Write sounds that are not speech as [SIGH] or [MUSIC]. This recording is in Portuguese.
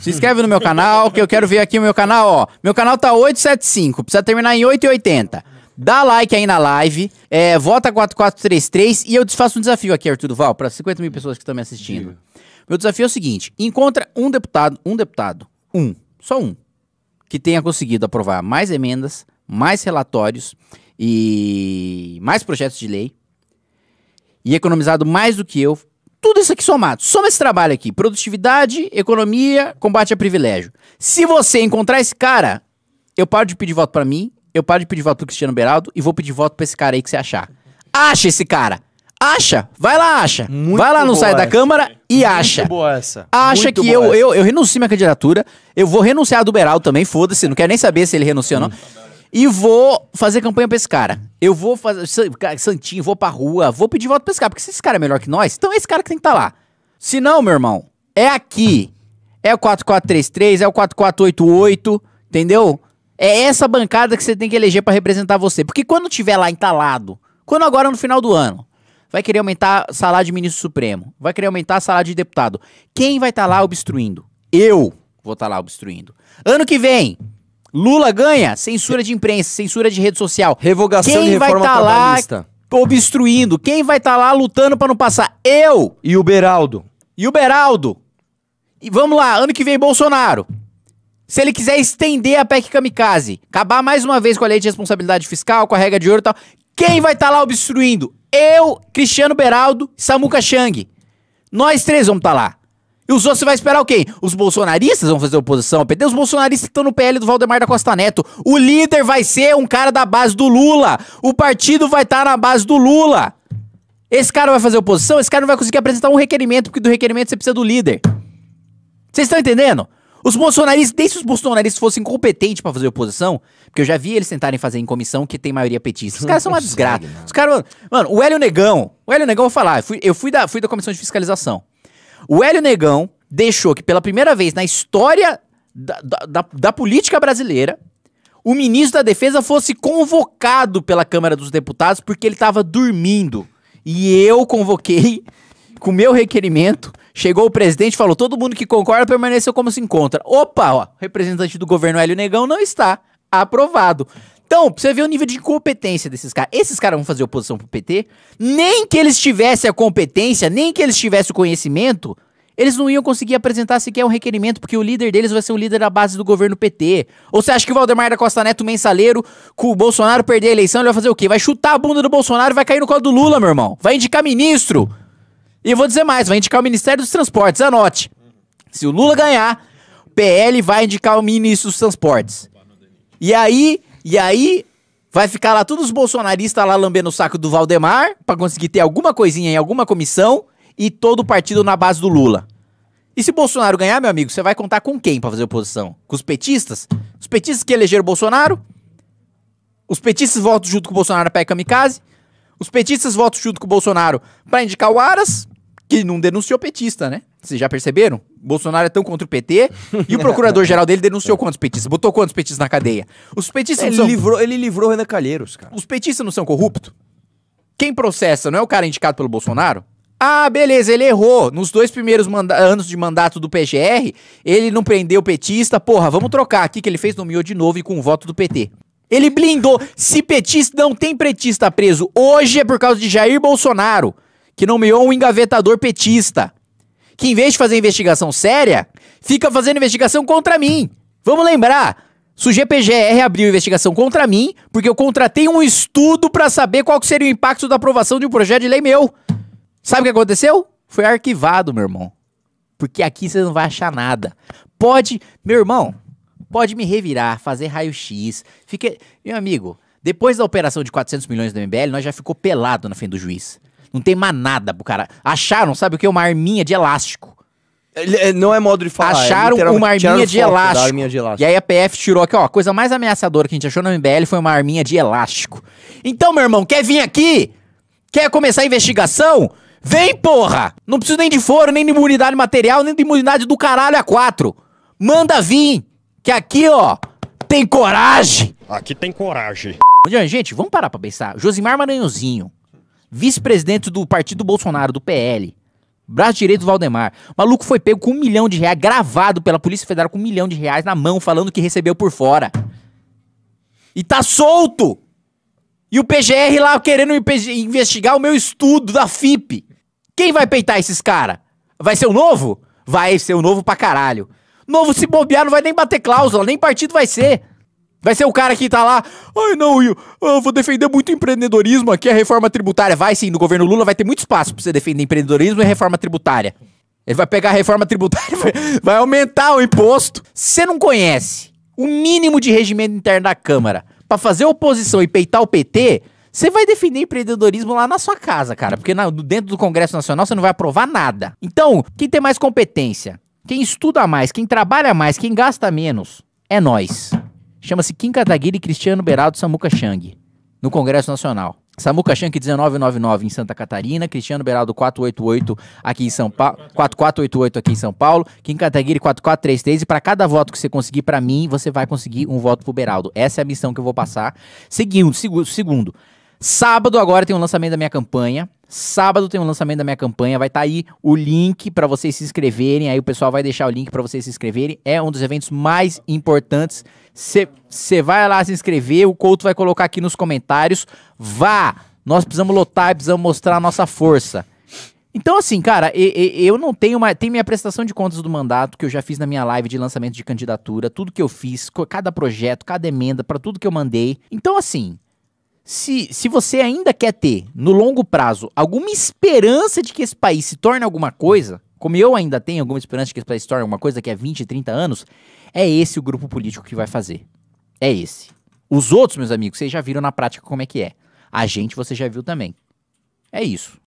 Se inscreve no meu canal, que eu quero ver aqui o meu canal, ó. Meu canal tá 875, precisa terminar em 880. Dá like aí na live, é, vota 4433 e eu desfaço um desafio aqui, Arthur Duval, para 50 mil pessoas que estão me assistindo. Meu desafio é o seguinte: encontra um deputado, um deputado, um, só um, que tenha conseguido aprovar mais emendas, mais relatórios e mais projetos de lei e economizado mais do que eu tudo isso aqui somado. Soma esse trabalho aqui: produtividade, economia, combate a privilégio. Se você encontrar esse cara, eu paro de pedir voto para mim, eu paro de pedir voto pro Cristiano Beraldo e vou pedir voto pra esse cara aí que você achar. Acha esse cara! Acha! Vai lá, acha! Muito vai lá no site da Câmara e Muito acha. Boa essa. Acha Muito que eu, essa. eu, eu renuncio minha candidatura, eu vou renunciar a do Beraldo também, foda-se, não quero nem saber se ele renunciou ou não. Hum e vou fazer campanha pra esse cara. Eu vou fazer. Santinho, vou pra rua, vou pedir voto pra esse cara, porque se esse cara é melhor que nós, então é esse cara que tem que estar tá lá. Se não, meu irmão, é aqui. É o 4433, é o 4488, entendeu? É essa bancada que você tem que eleger para representar você. Porque quando tiver lá entalado, quando agora é no final do ano, vai querer aumentar salário de ministro supremo, vai querer aumentar salário de deputado. Quem vai estar tá lá obstruindo? Eu vou estar tá lá obstruindo. Ano que vem, Lula ganha, censura de imprensa, censura de rede social. Revogação Quem de reforma vai tá trabalhista. Lá obstruindo. Quem vai estar tá lá lutando para não passar? Eu. E o Beraldo. E o Beraldo. E vamos lá, ano que vem Bolsonaro. Se ele quiser estender a PEC kamikaze, acabar mais uma vez com a lei de responsabilidade fiscal, com a regra de ouro e tal, quem vai estar tá lá obstruindo? Eu, Cristiano Beraldo, Samuca Chang. Nós três vamos estar tá lá. E os outros vai esperar o quê? Os bolsonaristas vão fazer oposição ao PT? Os bolsonaristas estão no PL do Valdemar da Costa Neto. O líder vai ser um cara da base do Lula. O partido vai estar tá na base do Lula. Esse cara vai fazer oposição, esse cara não vai conseguir apresentar um requerimento, porque do requerimento você precisa do líder. Vocês estão entendendo? Os bolsonaristas, desde se os bolsonaristas fossem competentes para fazer oposição, porque eu já vi eles tentarem fazer em comissão que tem maioria petista. Os caras são uma desgraça. Os caras, mano, o Hélio Negão, o Hélio Negão, eu vou falar, eu fui, eu fui, da, fui da comissão de fiscalização. O Hélio Negão deixou que pela primeira vez na história da, da, da política brasileira, o ministro da Defesa fosse convocado pela Câmara dos Deputados porque ele estava dormindo. E eu convoquei [LAUGHS] com meu requerimento. Chegou o presidente e falou: todo mundo que concorda permaneceu como se encontra. Opa, ó, representante do governo Hélio Negão não está. Aprovado. Então, pra você ver o nível de incompetência desses caras. Esses caras vão fazer oposição pro PT? Nem que eles tivessem a competência, nem que eles tivessem o conhecimento, eles não iam conseguir apresentar sequer um requerimento, porque o líder deles vai ser o líder da base do governo PT. Ou você acha que o Valdemar da Costa Neto, mensaleiro, com o Bolsonaro perder a eleição, ele vai fazer o quê? Vai chutar a bunda do Bolsonaro e vai cair no colo do Lula, meu irmão. Vai indicar ministro. E eu vou dizer mais, vai indicar o Ministério dos Transportes, anote. Se o Lula ganhar, o PL vai indicar o ministro dos Transportes. E aí, e aí vai ficar lá todos os bolsonaristas lá lambendo o saco do Valdemar para conseguir ter alguma coisinha em alguma comissão e todo o partido na base do Lula. E se Bolsonaro ganhar, meu amigo, você vai contar com quem para fazer oposição? Com os petistas? Os petistas que elegeram Bolsonaro? Os petistas votam junto com o Bolsonaro pra kamikaze? Os petistas votam junto com o Bolsonaro pra indicar o Aras, que não denunciou petista, né? Vocês já perceberam? Bolsonaro é tão contra o PT e o [LAUGHS] procurador-geral dele denunciou quantos petistas? Botou quantos petistas na cadeia? Os petistas ele não são... livrou, Ele livrou Renan Calheiros, cara. Os petistas não são corruptos? Quem processa não é o cara indicado pelo Bolsonaro? Ah, beleza, ele errou. Nos dois primeiros anos de mandato do PGR, ele não prendeu o petista. Porra, vamos trocar aqui que ele fez, nomeou de novo e com o voto do PT. Ele blindou. Se petista não tem petista preso hoje é por causa de Jair Bolsonaro, que nomeou um engavetador petista que em vez de fazer investigação séria, fica fazendo investigação contra mim. Vamos lembrar, se o GPGR abriu investigação contra mim, porque eu contratei um estudo para saber qual seria o impacto da aprovação de um projeto de lei meu. Sabe o que aconteceu? Foi arquivado, meu irmão. Porque aqui você não vai achar nada. Pode, meu irmão, pode me revirar, fazer raio-x. Fique, meu amigo, depois da operação de 400 milhões do MBL, nós já ficou pelado na frente do juiz. Não tem mais nada pro cara. Acharam, sabe o que? Uma arminha de elástico. É, não é modo de falar. É Acharam é, uma arminha de, elástico, arminha de elástico. E aí a PF tirou aqui, ó. A coisa mais ameaçadora que a gente achou na MBL foi uma arminha de elástico. Então, meu irmão, quer vir aqui? Quer começar a investigação? Vem, porra! Não preciso nem de foro, nem de imunidade material, nem de imunidade do caralho a quatro. Manda vir! Que aqui, ó, tem coragem! Aqui tem coragem. Gente, vamos parar pra pensar. Josimar Maranhãozinho, vice-presidente do partido Bolsonaro, do PL, braço direito do Valdemar. O maluco foi pego com um milhão de reais, gravado pela Polícia Federal com um milhão de reais na mão, falando que recebeu por fora. E tá solto! E o PGR lá querendo investigar o meu estudo da FIP. Quem vai peitar esses cara? Vai ser o novo? Vai ser o novo pra caralho. Novo se bobear não vai nem bater cláusula, nem partido vai ser. Vai ser o cara que tá lá, ai não, eu, eu vou defender muito empreendedorismo aqui, a reforma tributária. Vai sim, no governo Lula vai ter muito espaço pra você defender empreendedorismo e reforma tributária. Ele vai pegar a reforma tributária, vai, vai aumentar o imposto. Se você não conhece o mínimo de regimento interno da Câmara para fazer oposição e peitar o PT, você vai defender empreendedorismo lá na sua casa, cara, porque na, dentro do Congresso Nacional você não vai aprovar nada. Então, quem tem mais competência, quem estuda mais, quem trabalha mais, quem gasta menos, é nós chama-se Kim Kataguiri, Cristiano Beraldo, Samuca Chang, no Congresso Nacional. Samuca Chang 1999 em Santa Catarina, Cristiano Beraldo 488 aqui em São Paulo, 4488 aqui em São Paulo, Kim Kataguiri 4433 e para cada voto que você conseguir para mim, você vai conseguir um voto pro Beraldo. Essa é a missão que eu vou passar. Seguindo, segundo, segundo. Sábado agora tem o um lançamento da minha campanha. Sábado tem um lançamento da minha campanha, vai estar tá aí o link para vocês se inscreverem. Aí o pessoal vai deixar o link para vocês se inscreverem. É um dos eventos mais importantes. Você vai lá se inscrever, o Couto vai colocar aqui nos comentários. Vá! Nós precisamos lotar, precisamos mostrar a nossa força. Então, assim, cara, eu não tenho uma. Tem minha prestação de contas do mandato que eu já fiz na minha live de lançamento de candidatura, tudo que eu fiz, cada projeto, cada emenda, para tudo que eu mandei. Então, assim, se, se você ainda quer ter, no longo prazo, alguma esperança de que esse país se torne alguma coisa, como eu ainda tenho alguma esperança de que esse país se torne alguma coisa daqui a 20, 30 anos, é esse o grupo político que vai fazer. É esse. Os outros, meus amigos, vocês já viram na prática como é que é. A gente você já viu também. É isso.